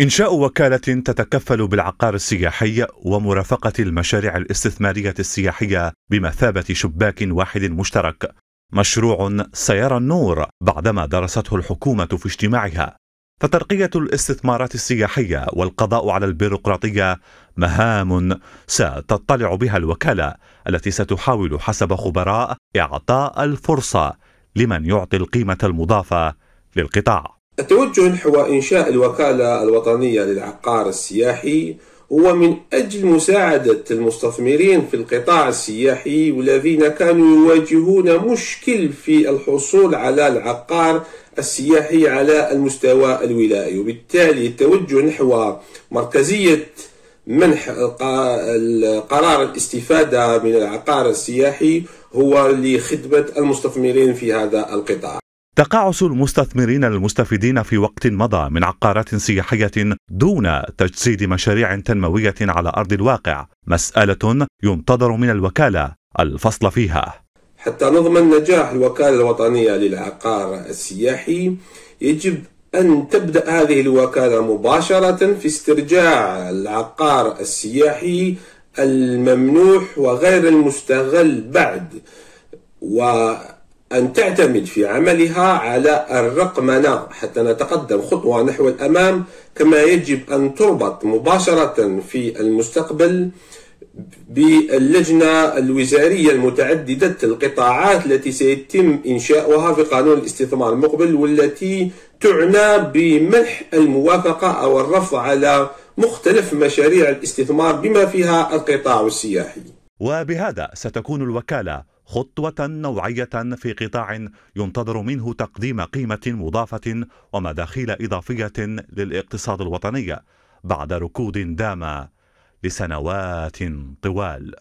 إنشاء وكالة تتكفل بالعقار السياحي ومرافقة المشاريع الاستثمارية السياحية بمثابة شباك واحد مشترك. مشروع سيرى النور بعدما درسته الحكومة في اجتماعها. فترقية الاستثمارات السياحية والقضاء على البيروقراطية مهام ستطلع بها الوكالة التي ستحاول حسب خبراء إعطاء الفرصة لمن يعطي القيمة المضافة للقطاع. التوجه نحو إنشاء الوكالة الوطنية للعقار السياحي هو من أجل مساعدة المستثمرين في القطاع السياحي والذين كانوا يواجهون مشكل في الحصول على العقار السياحي على المستوى الولائي وبالتالي التوجه نحو مركزية منح قرار الاستفادة من العقار السياحي هو لخدمة المستثمرين في هذا القطاع تقاعس المستثمرين المستفيدين في وقت مضى من عقارات سياحية دون تجسيد مشاريع تنموية على أرض الواقع مسألة ينتظر من الوكالة الفصل فيها حتى نضمن نجاح الوكالة الوطنية للعقار السياحي يجب أن تبدأ هذه الوكالة مباشرة في استرجاع العقار السياحي الممنوح وغير المستغل بعد و أن تعتمد في عملها على الرقمنة حتى نتقدم خطوة نحو الأمام كما يجب أن تربط مباشرة في المستقبل باللجنة الوزارية المتعددة القطاعات التي سيتم إنشاؤها في قانون الاستثمار المقبل والتي تعنى بمنح الموافقة أو الرفض على مختلف مشاريع الاستثمار بما فيها القطاع السياحي وبهذا ستكون الوكالة خطوة نوعية في قطاع ينتظر منه تقديم قيمة مضافة ومداخيل إضافية للاقتصاد الوطني بعد ركود دام لسنوات طوال